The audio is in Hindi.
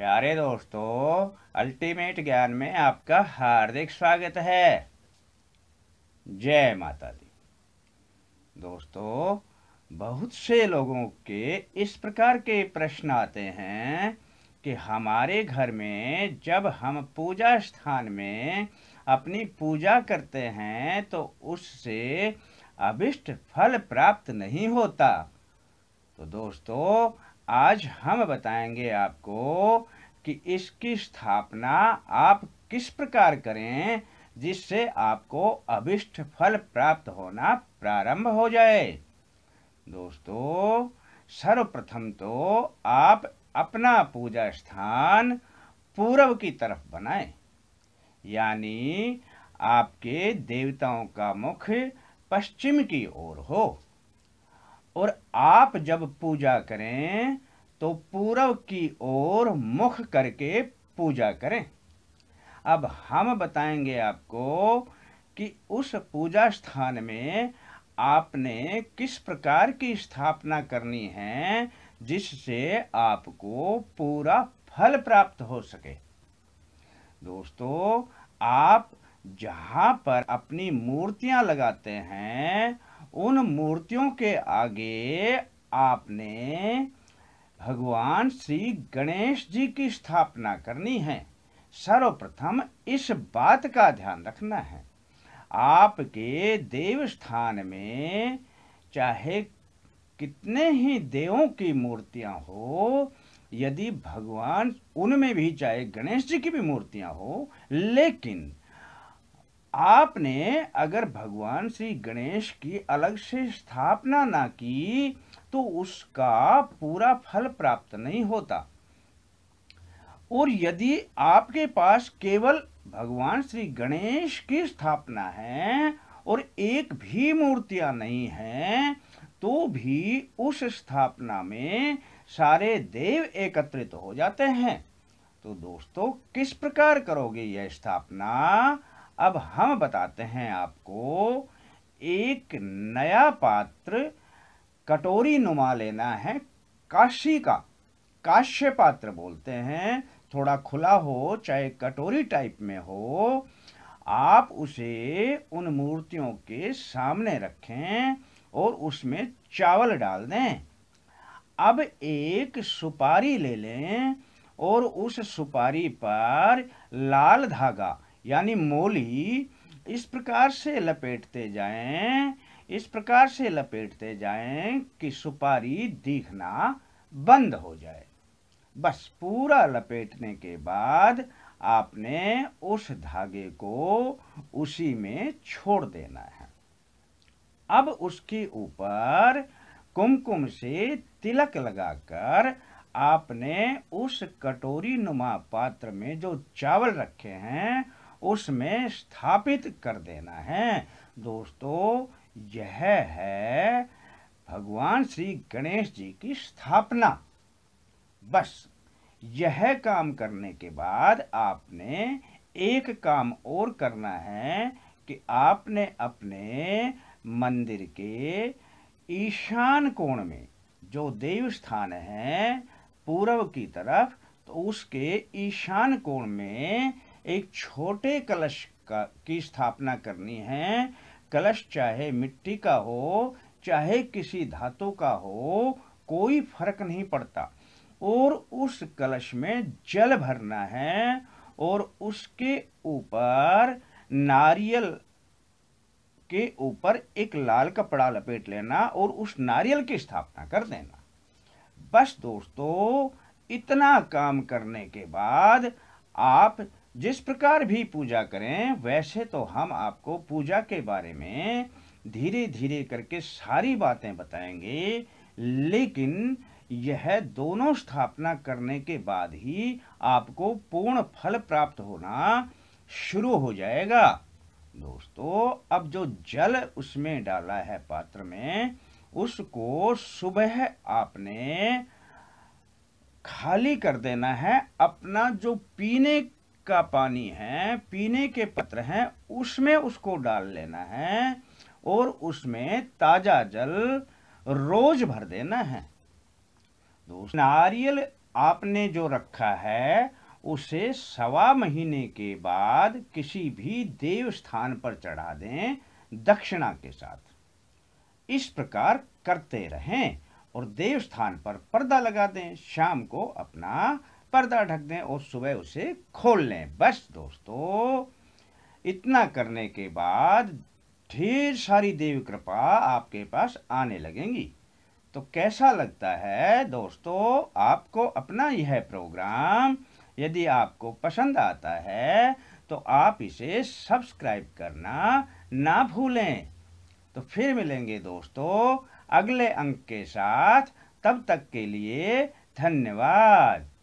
प्यारे दोस्तों अल्टीमेट ज्ञान में आपका हार्दिक स्वागत है जय माता दी दोस्तों बहुत से लोगों के इस प्रकार के प्रश्न आते हैं कि हमारे घर में जब हम पूजा स्थान में अपनी पूजा करते हैं तो उससे अभिष्ट फल प्राप्त नहीं होता तो दोस्तों आज हम बताएंगे आपको कि इसकी स्थापना आप किस प्रकार करें जिससे आपको अभिष्ट फल प्राप्त होना प्रारंभ हो जाए दोस्तों सर्वप्रथम तो आप अपना पूजा स्थान पूर्व की तरफ बनाएं यानी आपके देवताओं का मुख पश्चिम की ओर हो और आप जब पूजा करें तो पूरब की ओर मुख करके पूजा करें अब हम बताएंगे आपको कि उस पूजा स्थान में आपने किस प्रकार की स्थापना करनी है जिससे आपको पूरा फल प्राप्त हो सके दोस्तों आप जहाँ पर अपनी मूर्तियाँ लगाते हैं उन मूर्तियों के आगे आपने भगवान श्री गणेश जी की स्थापना करनी है सर्वप्रथम इस बात का ध्यान रखना है आपके देवस्थान में चाहे कितने ही देवों की मूर्तियां हो यदि भगवान उनमें भी चाहे गणेश जी की भी मूर्तियां हो लेकिन आपने अगर भगवान श्री गणेश की अलग से स्थापना ना की तो उसका पूरा फल प्राप्त नहीं होता और यदि आपके पास केवल भगवान श्री गणेश की स्थापना है और एक भी मूर्तियां नहीं है तो भी उस स्थापना में सारे देव एकत्रित हो जाते हैं तो दोस्तों किस प्रकार करोगे यह स्थापना अब हम बताते हैं आपको एक नया पात्र कटोरी नुमा लेना है काशी का काश्य पात्र बोलते हैं थोड़ा खुला हो चाहे कटोरी टाइप में हो आप उसे उन मूर्तियों के सामने रखें और उसमें चावल डाल दें अब एक सुपारी ले लें और उस सुपारी पर लाल धागा यानी मोली इस प्रकार से लपेटते जाएं इस प्रकार से लपेटते जाएं कि सुपारी दिखना बंद हो जाए बस पूरा लपेटने के बाद आपने उस धागे को उसी में छोड़ देना है अब उसके ऊपर कुमकुम से तिलक लगाकर आपने उस कटोरी नुमा पात्र में जो चावल रखे हैं उसमें स्थापित कर देना है दोस्तों यह है भगवान श्री गणेश जी की स्थापना बस यह काम करने के बाद आपने एक काम और करना है कि आपने अपने मंदिर के ईशान कोण में जो देव स्थान है पूर्व की तरफ तो उसके ईशान कोण में एक छोटे कलश का की स्थापना करनी है कलश चाहे मिट्टी का हो चाहे किसी धातु का हो कोई फर्क नहीं पड़ता और उस कलश में जल भरना है और उसके ऊपर नारियल के ऊपर एक लाल कपड़ा लपेट लेना और उस नारियल की स्थापना कर देना बस दोस्तों इतना काम करने के बाद आप जिस प्रकार भी पूजा करें वैसे तो हम आपको पूजा के बारे में धीरे धीरे करके सारी बातें बताएंगे लेकिन यह दोनों स्थापना करने के बाद ही आपको पूर्ण फल प्राप्त होना शुरू हो जाएगा दोस्तों अब जो जल उसमें डाला है पात्र में उसको सुबह आपने खाली कर देना है अपना जो पीने का पानी है पीने के पत्र हैं उसमें उसको डाल लेना है और उसमें ताजा जल रोज भर देना है नारियल आपने जो रखा है उसे सवा महीने के बाद किसी भी देव स्थान पर चढ़ा दें दक्षिणा के साथ इस प्रकार करते रहें और देव स्थान पर पर्दा लगा दें शाम को अपना पर्दा ढक दें और सुबह उसे खोल लें बस दोस्तों इतना करने के बाद ढेर सारी देवी कृपा आपके पास आने लगेंगी तो कैसा लगता है दोस्तों आपको अपना यह प्रोग्राम यदि आपको पसंद आता है तो आप इसे सब्सक्राइब करना ना भूलें तो फिर मिलेंगे दोस्तों अगले अंक के साथ तब तक के लिए धन्यवाद